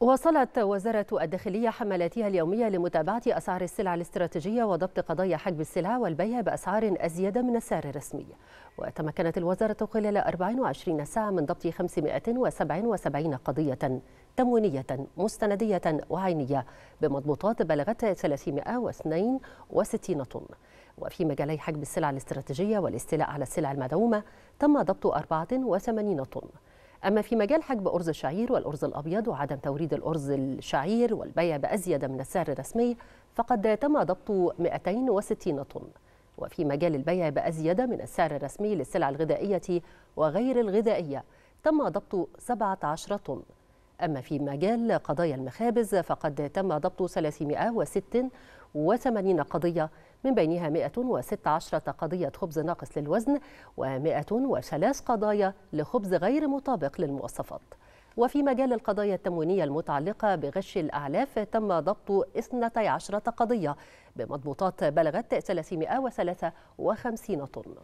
واصلت وزارة الداخلية حملاتها اليومية لمتابعة أسعار السلع الاستراتيجية وضبط قضايا حجب السلع والبيع بأسعار أزيد من السعر الرسمي وتمكنت الوزارة خلال 24 ساعة من ضبط 577 قضية تموينية مستندية وعينية بمضبوطات بلغت 362 طن وفي مجالي حجب السلع الاستراتيجية والاستيلاء على السلع المدعومة تم ضبط 84 طن أما في مجال حجب أرز الشعير والأرز الأبيض وعدم توريد الأرز الشعير والبيع بأزيد من السعر الرسمي فقد تم ضبط 260 طن وفي مجال البيع بأزيد من السعر الرسمي للسلع الغذائية وغير الغذائية تم ضبط 17 طن أما في مجال قضايا المخابز فقد تم ضبط 386 قضية من بينها 116 قضية خبز ناقص للوزن و103 قضايا لخبز غير مطابق للمواصفات وفي مجال القضايا التموينية المتعلقة بغش الأعلاف تم ضبط 12 قضية بمضبوطات بلغت 353 طن